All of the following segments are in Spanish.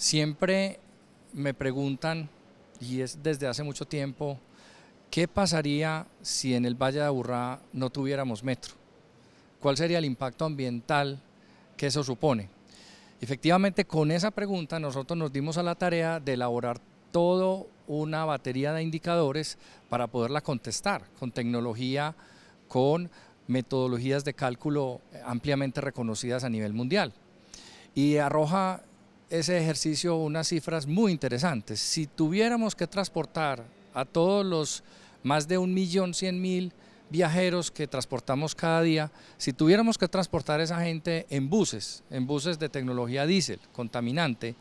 Siempre me preguntan, y es desde hace mucho tiempo, ¿qué pasaría si en el Valle de Aburrá no tuviéramos metro? ¿Cuál sería el impacto ambiental que eso supone? Efectivamente, con esa pregunta nosotros nos dimos a la tarea de elaborar toda una batería de indicadores para poderla contestar con tecnología, con metodologías de cálculo ampliamente reconocidas a nivel mundial. Y arroja ese ejercicio unas cifras muy interesantes. Si tuviéramos que transportar a todos los más de un millón cien mil viajeros que transportamos cada día, si tuviéramos que transportar esa gente en buses, en buses de tecnología diésel, contaminante,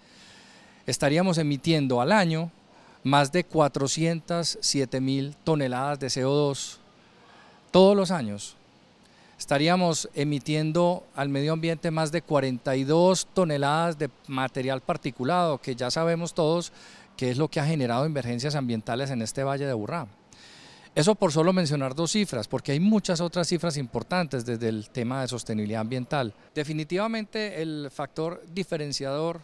estaríamos emitiendo al año más de 407 mil toneladas de CO2 todos los años estaríamos emitiendo al medio ambiente más de 42 toneladas de material particulado, que ya sabemos todos que es lo que ha generado emergencias ambientales en este Valle de Burrá. Eso por solo mencionar dos cifras, porque hay muchas otras cifras importantes desde el tema de sostenibilidad ambiental. Definitivamente el factor diferenciador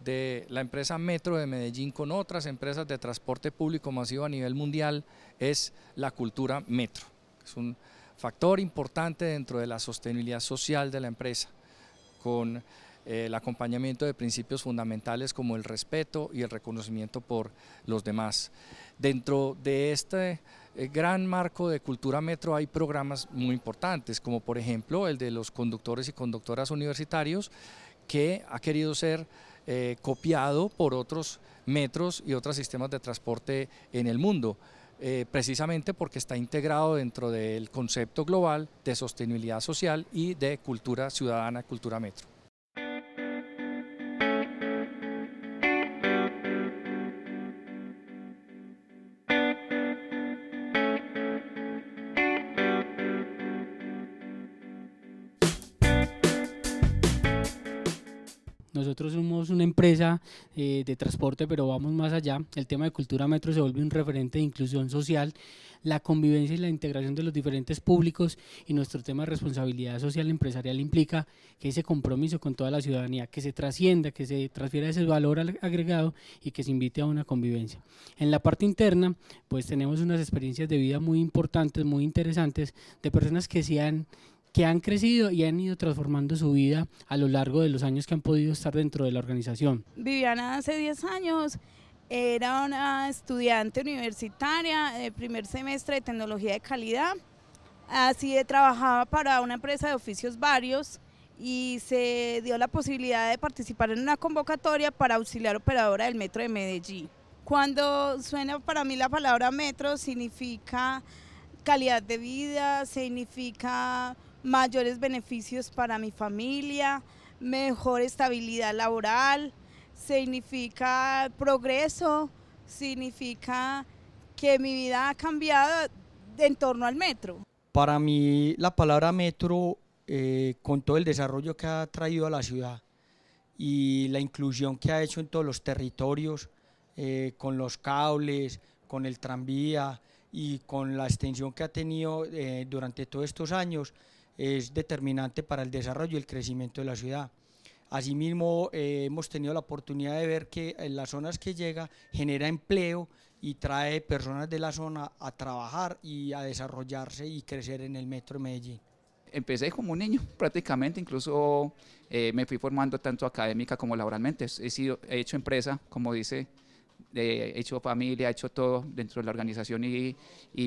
de la empresa Metro de Medellín con otras empresas de transporte público masivo a nivel mundial es la cultura Metro. Es un factor importante dentro de la sostenibilidad social de la empresa, con eh, el acompañamiento de principios fundamentales como el respeto y el reconocimiento por los demás. Dentro de este eh, gran marco de Cultura Metro hay programas muy importantes, como por ejemplo el de los conductores y conductoras universitarios, que ha querido ser eh, copiado por otros metros y otros sistemas de transporte en el mundo. Eh, precisamente porque está integrado dentro del concepto global de sostenibilidad social y de cultura ciudadana, cultura metro. Nosotros somos una empresa eh, de transporte, pero vamos más allá. El tema de Cultura Metro se vuelve un referente de inclusión social, la convivencia y la integración de los diferentes públicos y nuestro tema de responsabilidad social empresarial implica que ese compromiso con toda la ciudadanía, que se trascienda, que se transfiera ese valor agregado y que se invite a una convivencia. En la parte interna, pues tenemos unas experiencias de vida muy importantes, muy interesantes, de personas que se han que han crecido y han ido transformando su vida a lo largo de los años que han podido estar dentro de la organización. Viviana hace 10 años era una estudiante universitaria de primer semestre de tecnología de calidad, así trabajaba para una empresa de oficios varios y se dio la posibilidad de participar en una convocatoria para auxiliar operadora del Metro de Medellín. Cuando suena para mí la palabra metro significa calidad de vida, significa mayores beneficios para mi familia, mejor estabilidad laboral, significa progreso, significa que mi vida ha cambiado en torno al metro. Para mí la palabra metro, eh, con todo el desarrollo que ha traído a la ciudad y la inclusión que ha hecho en todos los territorios, eh, con los cables, con el tranvía y con la extensión que ha tenido eh, durante todos estos años, es determinante para el desarrollo y el crecimiento de la ciudad. Asimismo, eh, hemos tenido la oportunidad de ver que en eh, las zonas que llega genera empleo y trae personas de la zona a trabajar y a desarrollarse y crecer en el metro de Medellín. Empecé como un niño prácticamente, incluso eh, me fui formando tanto académica como laboralmente. He, sido, he hecho empresa, como dice He hecho familia, he hecho todo dentro de la organización y,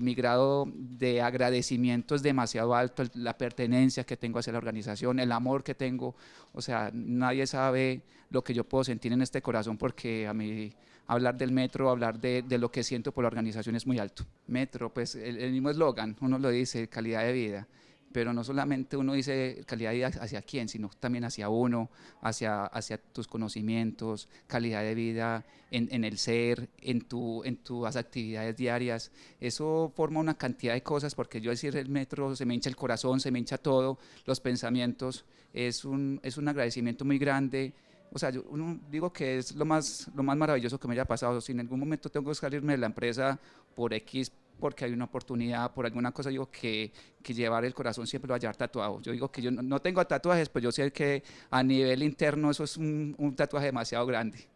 mi grado de agradecimiento es demasiado alto, la pertenencia que tengo hacia la organización, el amor que tengo, o sea, nadie sabe lo que yo puedo sentir en este corazón porque a mí hablar del metro, hablar de, lo que siento por la organización es muy alto. Metro, pues el mismo eslogan, uno lo dice, calidad de vida pero no solamente uno dice calidad de vida hacia quién, sino también hacia uno, hacia, hacia tus conocimientos, calidad de vida en, el ser, en, tu, en tus actividades diarias. Eso forma una cantidad de cosas, porque yo decir el metro, se me hincha el corazón, se me hincha todo, los pensamientos, es un, es un agradecimiento muy grande. O sea, yo uno, digo que es lo más, lo más maravilloso que me haya pasado. Si en algún momento tengo que salirme de la empresa por X porque hay una oportunidad, por alguna cosa, digo que, llevar el corazón siempre lo hallar tatuado. Yo digo que yo no, tengo tatuajes, pero yo sé que a nivel interno eso es un, un tatuaje demasiado grande.